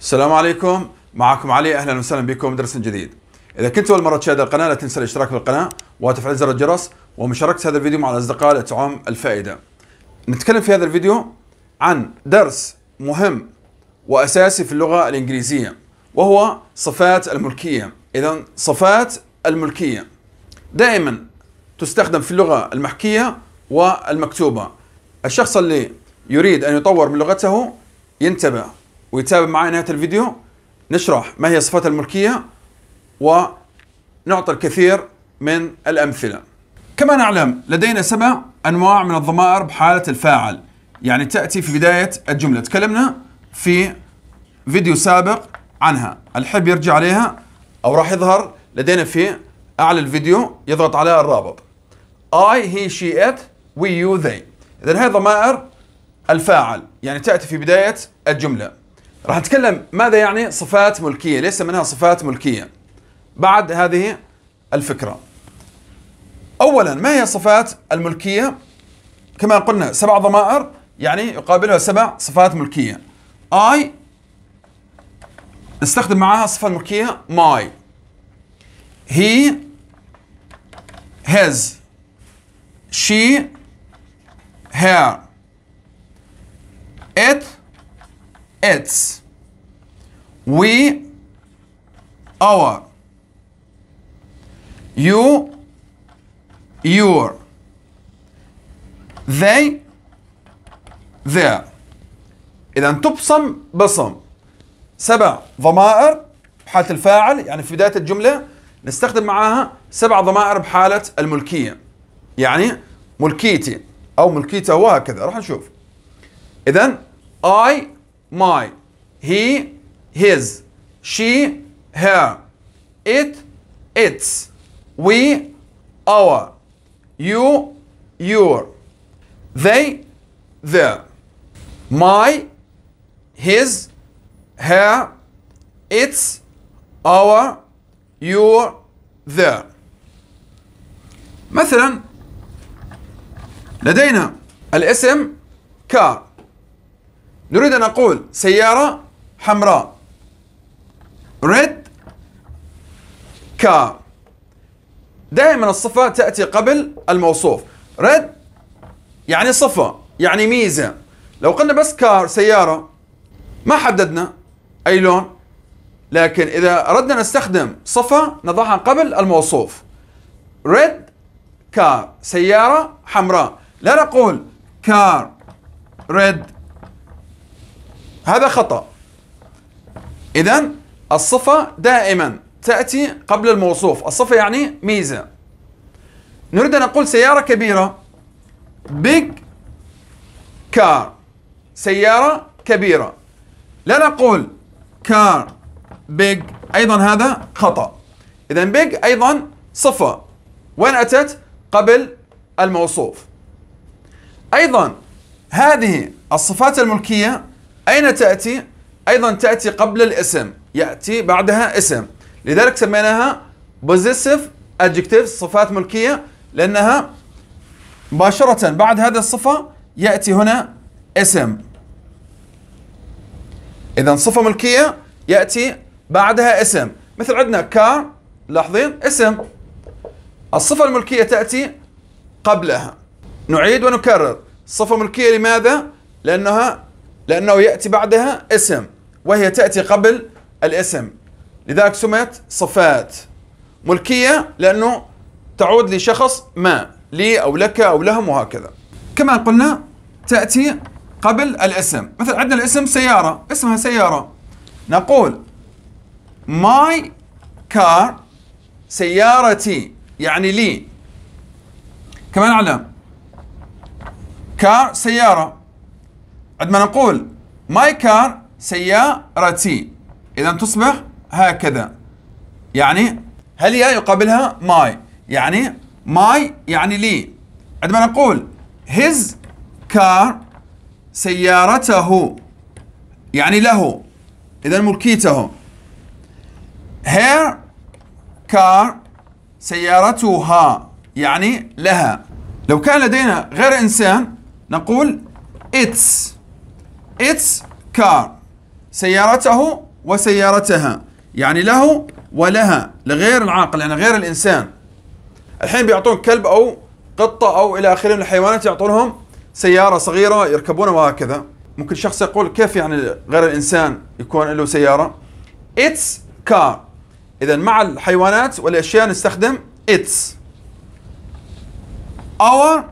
السلام عليكم معكم علي اهلا وسهلا بكم درس جديد اذا كنت اول مره تشاهد القناه لا تنسى الاشتراك في القناه وتفعيل زر الجرس ومشاركه هذا الفيديو مع الاصدقاء لتعم الفائده نتكلم في هذا الفيديو عن درس مهم واساسي في اللغه الانجليزيه وهو صفات الملكيه اذا صفات الملكيه دائما تستخدم في اللغه المحكيه والمكتوبه الشخص اللي يريد ان يطور من لغته ينتبه ويتابع معي نهايه الفيديو نشرح ما هي صفات الملكيه ونعطي الكثير من الامثله. كما نعلم لدينا سبع انواع من الضمائر بحاله الفاعل يعني تاتي في بدايه الجمله، تكلمنا في فيديو سابق عنها، الحب يرجع عليها او راح يظهر لدينا في اعلى الفيديو يضغط على الرابط. I, he, she, it, we, you, they. اذا هذه ضمائر الفاعل يعني تاتي في بدايه الجمله. راح نتكلم ماذا يعني صفات ملكية ليس منها صفات ملكية بعد هذه الفكرة أولا ما هي صفات الملكية كما قلنا سبع ضمائر يعني يقابلها سبع صفات ملكية I نستخدم معها صفة ملكية my he his she her it its we our you your they their إذا تبصم بصم سبع ضمائر بحالة الفاعل يعني في بداية الجملة نستخدم معاها سبع ضمائر بحالة الملكية يعني ملكيتي أو ملكيته وهكذا راح نشوف إذا I my he his she her it its we our you your they their my his her its our your their مثلا لدينا الاسم car نريد أن نقول سيارة حمراء red car دائما الصفة تأتي قبل الموصوف red يعني صفة يعني ميزة لو قلنا بس كار سيارة ما حددنا أي لون لكن إذا أردنا نستخدم صفة نضعها قبل الموصوف red car سيارة حمراء لا نقول كار red هذا خطأ إذا الصفة دائما تأتي قبل الموصوف الصفة يعني ميزة نريد أن نقول سيارة كبيرة big car سيارة كبيرة لا نقول car big أيضا هذا خطأ إذا big أيضا صفة وين أتت؟ قبل الموصوف أيضا هذه الصفات الملكية أين تأتي؟ أيضا تأتي قبل الاسم يأتي بعدها اسم لذلك سميناها possessive adjectives صفات ملكية لأنها مباشرة بعد هذه الصفة يأتي هنا اسم إذا صفة ملكية يأتي بعدها اسم مثل عندنا كار لاحظين اسم الصفة الملكية تأتي قبلها نعيد ونكرر صفة ملكية لماذا؟ لأنها لأنه يأتي بعدها اسم وهي تأتي قبل الاسم لذلك سميت صفات ملكية لأنه تعود لشخص ما لي أو لك أو لهم وهكذا كما قلنا تأتي قبل الاسم مثل عندنا الاسم سيارة اسمها سيارة نقول ماي كار سيارتي يعني لي كما نعلم كار سيارة عندما نقول ماي كار سيارتي إذا تصبح هكذا يعني هل هي يقابلها ماي يعني ماي يعني لي عندما نقول his car سيارته يعني له إذا ملكيته her car سيارتها يعني لها لو كان لدينا غير إنسان نقول its its car سيارته وسيارتها يعني له ولها لغير العاقل يعني غير الإنسان الحين بيعطون كلب أو قطة أو إلى آخره من الحيوانات يعطونهم سيارة صغيرة يركبونها وهكذا ممكن شخص يقول كيف يعني غير الإنسان يكون له سيارة its car إذا مع الحيوانات والأشياء نستخدم its our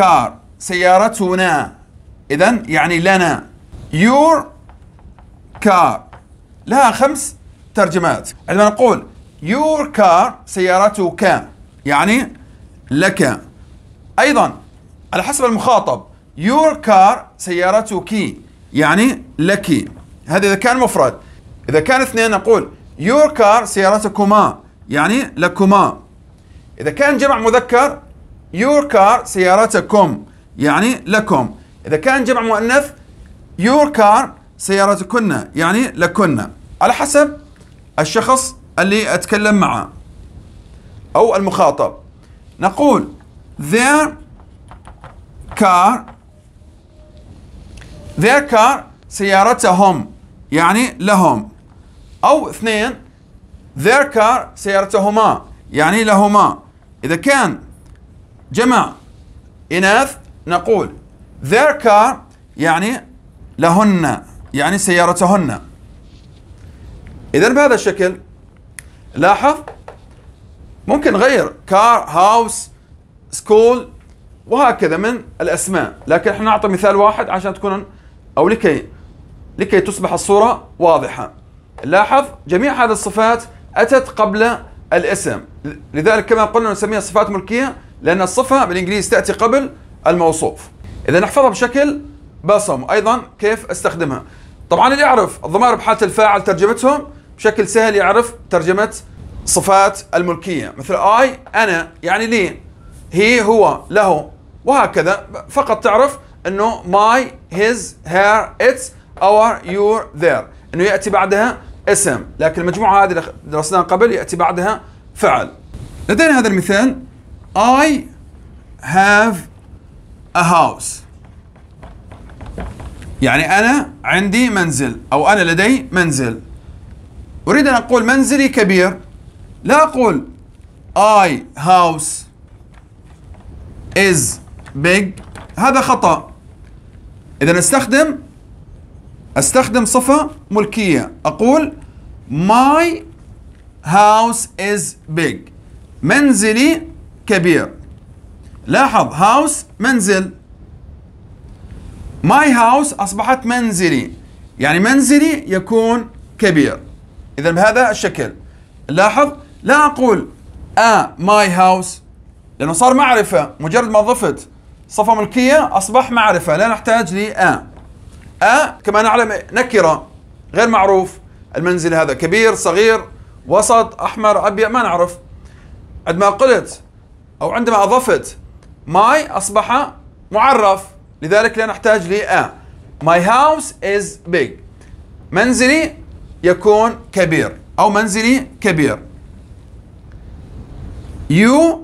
car سيارتنا إذا يعني لنا your car لها خمس ترجمات عندما نقول your car سيارتك يعني لك أيضا على حسب المخاطب your car سيارتك يعني لك هذا إذا كان مفرد إذا كان اثنين نقول your car سيارتكما يعني لكما إذا كان جمع مذكر your car سيارتكم يعني لكم إذا كان جمع مؤنث يور كار سيارتكن يعني لكن على حسب الشخص اللي أتكلم معه أو المخاطب نقول their car their car سيارتهم يعني لهم أو اثنين their car سيارتهما يعني لهما إذا كان جمع إناث نقول their car يعني لهن يعني سيارتهن إذا بهذا الشكل لاحظ ممكن غير car, house, school وهكذا من الأسماء لكن احنا نعطي مثال واحد عشان تكون أو لكي لكي تصبح الصورة واضحة لاحظ جميع هذه الصفات أتت قبل الاسم لذلك كما قلنا نسميها صفات ملكية لأن الصفة بالإنجليزي تأتي قبل الموصوف اذا نحفظها بشكل بصم ايضا كيف استخدمها طبعا اللي يعرف الضمائر بحاله الفاعل ترجمتهم بشكل سهل يعرف ترجمه صفات الملكيه مثل اي انا يعني لي هي هو له وهكذا فقط تعرف انه ماي هيز هير اتس اور يور ذير انه ياتي بعدها اسم لكن المجموعه هذه اللي درسناها قبل ياتي بعدها فعل لدينا هذا المثال I have a house يعني أنا عندي منزل أو أنا لدي منزل أريد أن أقول منزلي كبير لا أقول I house is big هذا خطأ إذا استخدم استخدم صفة ملكية أقول my house is big منزلي كبير لاحظ هاوس منزل ماي هاوس أصبحت منزلي يعني منزلي يكون كبير إذا بهذا الشكل لاحظ لا أقول آ آه، ماي هاوس لأنه صار معرفة مجرد ما ضفت صفة ملكية أصبح معرفة لا نحتاج ل آ آ كما نعلم نكرة غير معروف المنزل هذا كبير صغير وسط أحمر أبيض ما نعرف عندما قلت أو عندما أضفت my أصبح معرف لذلك لا نحتاج ل a my house is big منزلي يكون كبير أو منزلي كبير you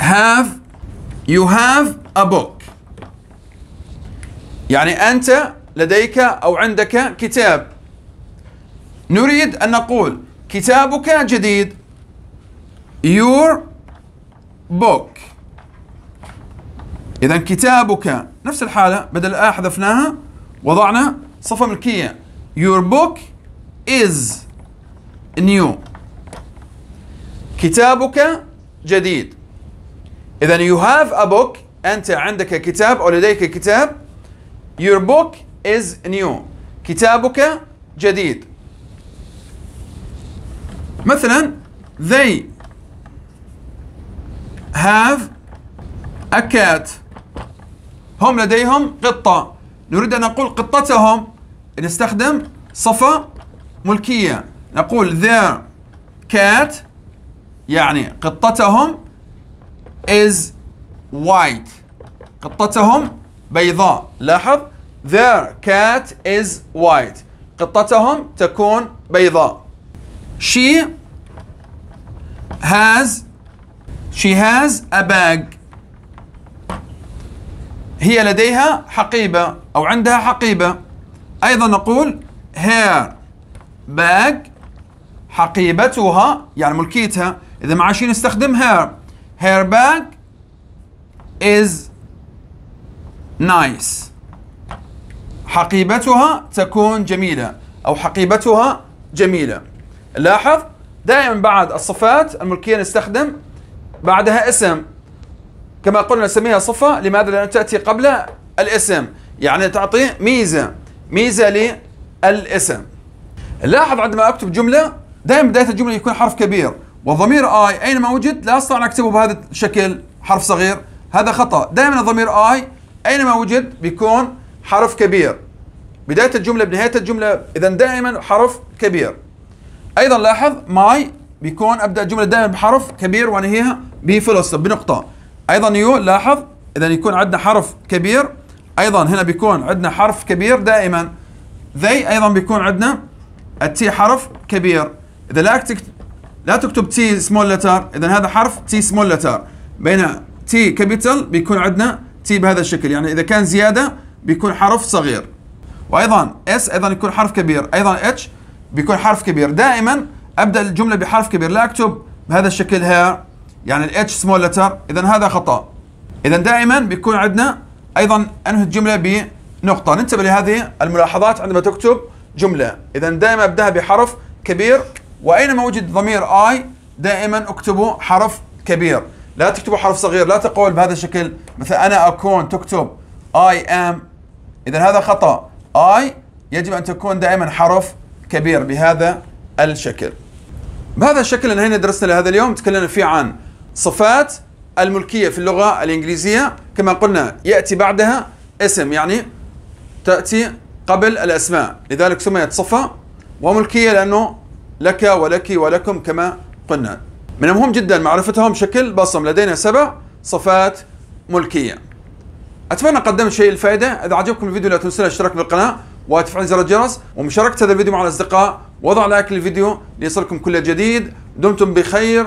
have you have a book يعني أنت لديك أو عندك كتاب نريد أن نقول كتابك جديد your book إذا كتابك نفس الحالة بدل الآية حذفناها وضعنا صفة ملكية Your book is new كتابك جديد إذا you have a book أنت عندك كتاب أو لديك كتاب Your book is new كتابك جديد مثلا they have a cat هم لديهم قطة نريد أن نقول قطتهم نستخدم صفة ملكية نقول their cat يعني قطتهم is white قطتهم بيضاء لاحظ their cat is white قطتهم تكون بيضاء she has she has a bag هي لديها حقيبة أو عندها حقيبة أيضا نقول her bag حقيبتها يعني ملكيتها إذا ما عايشين نستخدم her her bag is nice حقيبتها تكون جميلة أو حقيبتها جميلة لاحظ دائما بعد الصفات الملكية نستخدم بعدها اسم كما قلنا نسميها صفة لماذا؟ لأن تأتي قبل الاسم يعني تعطي ميزة ميزة للاسم لاحظ عندما أكتب جملة دائما بداية الجملة يكون حرف كبير وضمير آي أينما وجد لا أستطيع أن أكتبه بهذا الشكل حرف صغير هذا خطأ دائما الضمير آي أينما وجد بيكون حرف كبير بداية الجملة بنهاية الجملة إذا دائما حرف كبير أيضا لاحظ ماي بيكون أبدأ الجملة دائما بحرف كبير وأنهيها بفلسطة بنقطة ايضا يو لاحظ اذا يكون عندنا حرف كبير ايضا هنا بيكون عندنا حرف كبير دائما ذي ايضا بيكون عندنا التي حرف كبير اذا لا لا تكتب تي سمول لتر اذا هذا حرف تي سمول لتر بين تي كابيتال بيكون عندنا تي بهذا الشكل يعني اذا كان زياده بيكون حرف صغير وايضا اس ايضا يكون حرف كبير ايضا اتش بيكون حرف كبير دائما ابدا الجمله بحرف كبير لا اكتب بهذا الشكل ها يعني الاتش سمول لتر اذا هذا خطا اذا دائما بيكون عندنا ايضا انهي الجمله بنقطه ننتبه لهذه الملاحظات عندما تكتب جمله اذا دائما ابداها بحرف كبير واينما وجد ضمير اي دائما اكتبوا حرف كبير لا تكتبوا حرف صغير لا تقول بهذا الشكل مثل انا اكون تكتب اي ام اذا هذا خطا اي يجب ان تكون دائما حرف كبير بهذا الشكل بهذا الشكل انهينا درسنا لهذا اليوم تكلمنا فيه عن صفات الملكية في اللغة الإنجليزية كما قلنا يأتي بعدها اسم يعني تأتي قبل الأسماء لذلك سميت صفة وملكية لأنه لك ولك ولكم كما قلنا من المهم جدا معرفتهم بشكل بصم لدينا سبع صفات ملكية أتمنى قدمت شيء الفائدة إذا عجبكم الفيديو لا تنسوا الاشتراك بالقناة وتفعيل زر الجرس ومشاركة هذا الفيديو مع الأصدقاء وضع لايك للفيديو ليصلكم كل جديد دمتم بخير